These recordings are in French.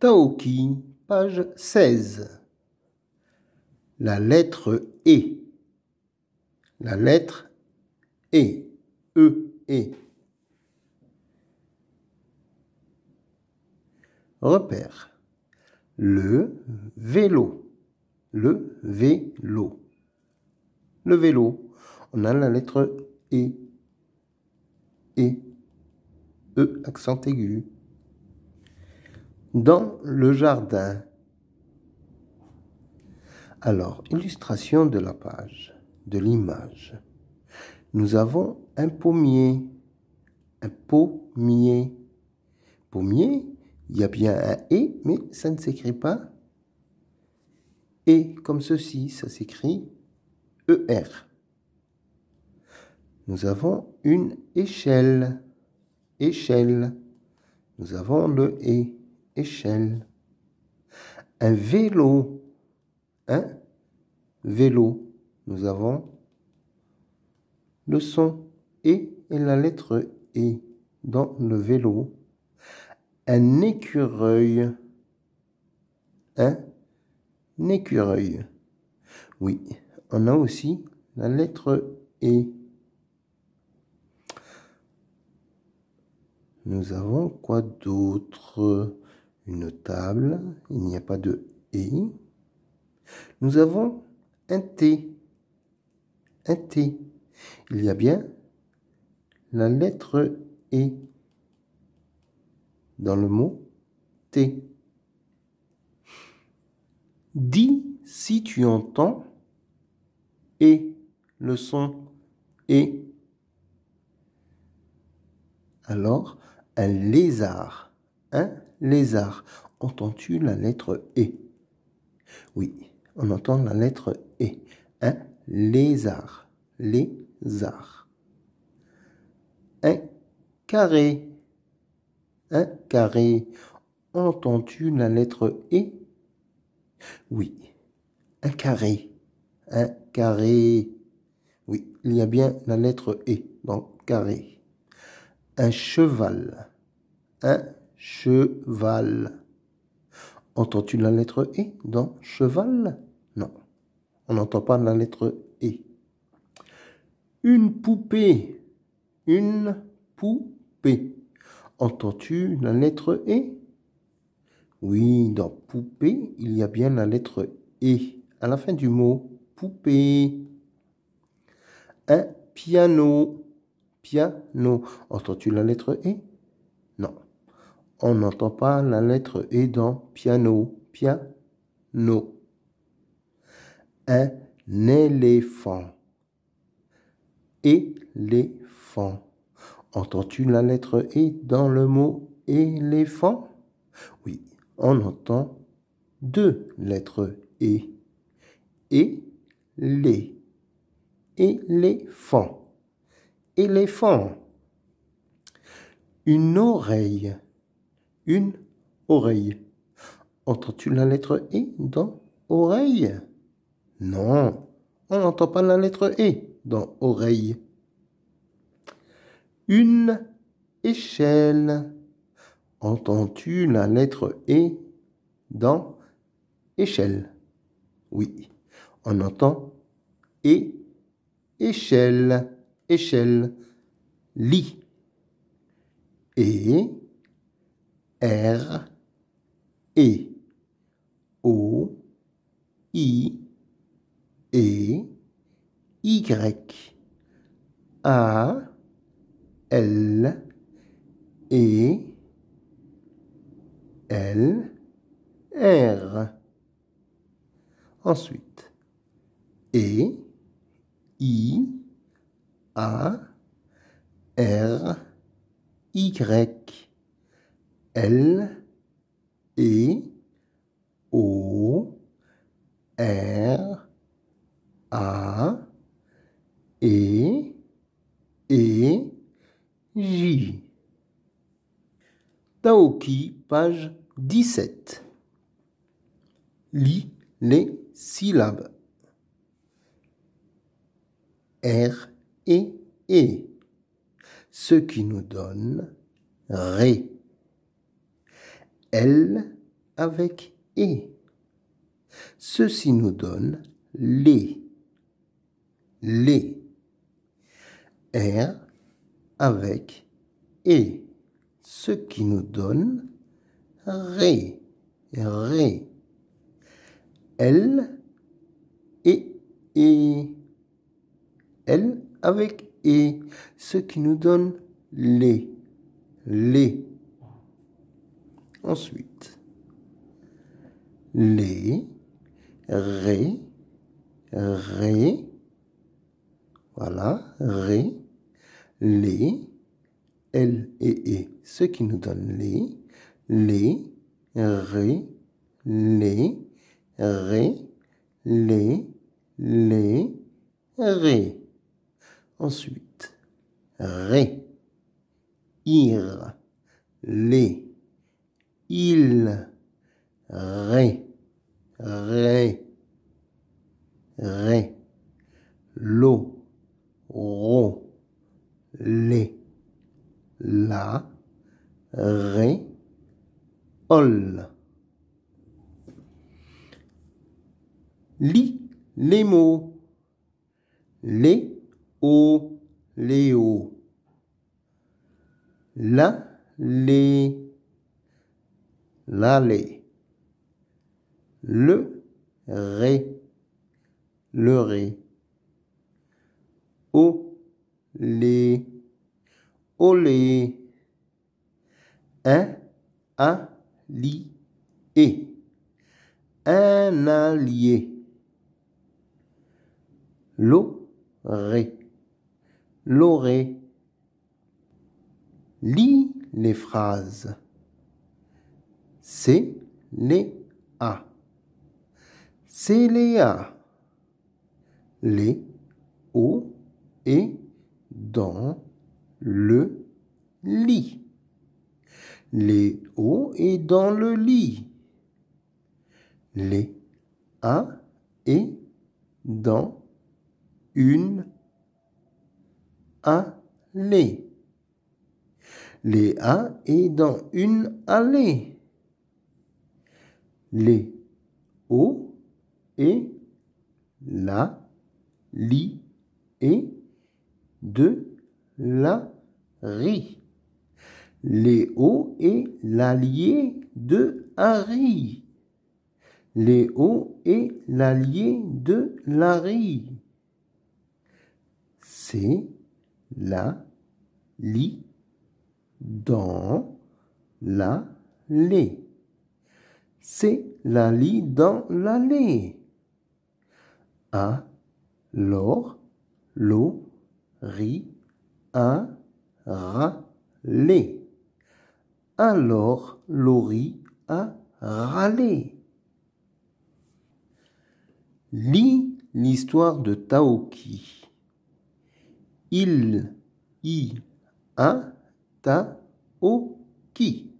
Taoki, page 16. La lettre E. La lettre E. E. E. Repère. Le vélo. Le vélo. Le vélo. On a la lettre et, e, e accent aigu. Dans le jardin. Alors, illustration de la page, de l'image. Nous avons un pommier, un pommier. Pommier, il y a bien un e », mais ça ne s'écrit pas et comme ceci, ça s'écrit ER. Nous avons une échelle. Échelle. Nous avons le et. Échelle. Un vélo. Un hein? vélo. Nous avons le son et et la lettre et dans le vélo. Un écureuil. Un écureuil. Oui, on a aussi la lettre et Nous avons quoi d'autre Une table. Il n'y a pas de et. Nous avons un T. Un T. Il y a bien la lettre E dans le mot T. Dis si tu entends et le son e. Alors, un lézard. Un lézard. Entends-tu la lettre E Oui, on entend la lettre E. Un lézard. Lézard. Un carré. Un carré. Entends-tu la lettre E Oui, un carré. Un carré. Oui, il y a bien la lettre E dans carré un cheval. Un cheval. Entends-tu la lettre E dans cheval Non. On n'entend pas la lettre E. Une poupée. Une poupée. Entends-tu la lettre E Oui, dans poupée, il y a bien la lettre E à la fin du mot poupée. Un piano piano. Entends-tu la lettre E Non. On n'entend pas la lettre E dans piano. Piano. Un éléphant. Éléphant. Entends-tu la lettre E dans le mot éléphant Oui, on entend deux lettres E. Et les. Éléphant éléphant. Une oreille. Une oreille. Entends-tu la lettre E dans oreille Non, on n'entend pas la lettre E dans oreille. Une échelle. Entends-tu la lettre E dans échelle Oui, on entend E, échelle échelle, lit. et R, E, O, I, E, Y, A, L, E, L, R. Ensuite, E, I, a, R, Y, L, E, O, R, A, E, E, J. Taoki, page 17. Lis les syllabes. R, et, Ce qui nous donne ré. ELLE avec et. Ceci nous donne les. Les. R avec et. Ce qui nous donne ré. Ré. ELLE et et. L avec et, ce qui nous donne les. Les. Ensuite, les, ré, ré, voilà, ré, les, l et e, ce qui nous donne les, les, ré, les, ré, les, les, ré. Ensuite, ré, ir, les, il, ré, ré, ré, l'eau, ro, les, la, ré, ol. Lis les mots. Les oléo. L'allée, l'allée. Le ré, le ré. O, lé, olé. Un, un, li, Un allié. ré l'aurait. Lis les phrases. C'est les A. C'est les A. Les O et dans le lit. Les O et dans le lit. Les A et dans une les A est dans une allée. Les O et la li et de la ri. Les O est l'allié de Les O est l'allié de ri C'est la, li, dans, la, lé. C'est la li dans l'allée. A, l'or, l'eau, ri, a ra, les. Alors, l'ori a râlé. Lis l'histoire de Taoki il, y a ta, o, qui.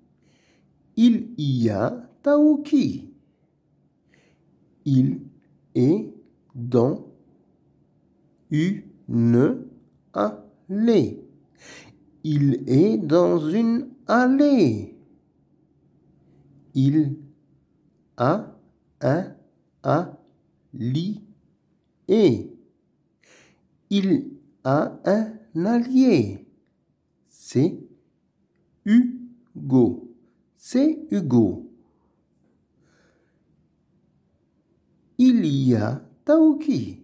Il y a ta o, qui. Il est dans une allée. Il est dans une allée. Il a un et Il un allié. C'est Hugo. C'est Hugo. Il y a Taoki.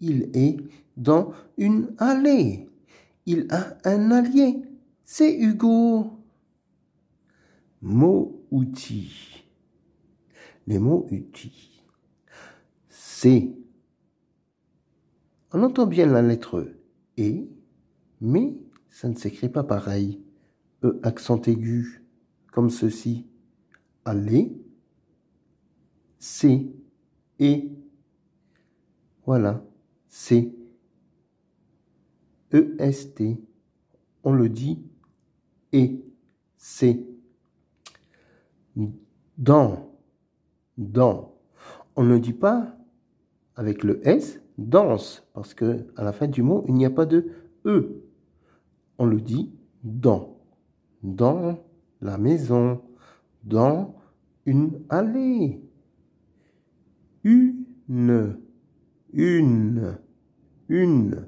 Il est dans une allée. Il a un allié. C'est Hugo. Mot outils. Les mots outils. C'est. On entend bien la lettre e et, mais ça ne s'écrit pas pareil. E accent aigu, comme ceci. allez c, et. Voilà, c e On le dit et, c Dans, dans. On ne dit pas avec le S, danse, parce que à la fin du mot, il n'y a pas de E. On le dit dans, dans la maison, dans une allée. Une, une, une.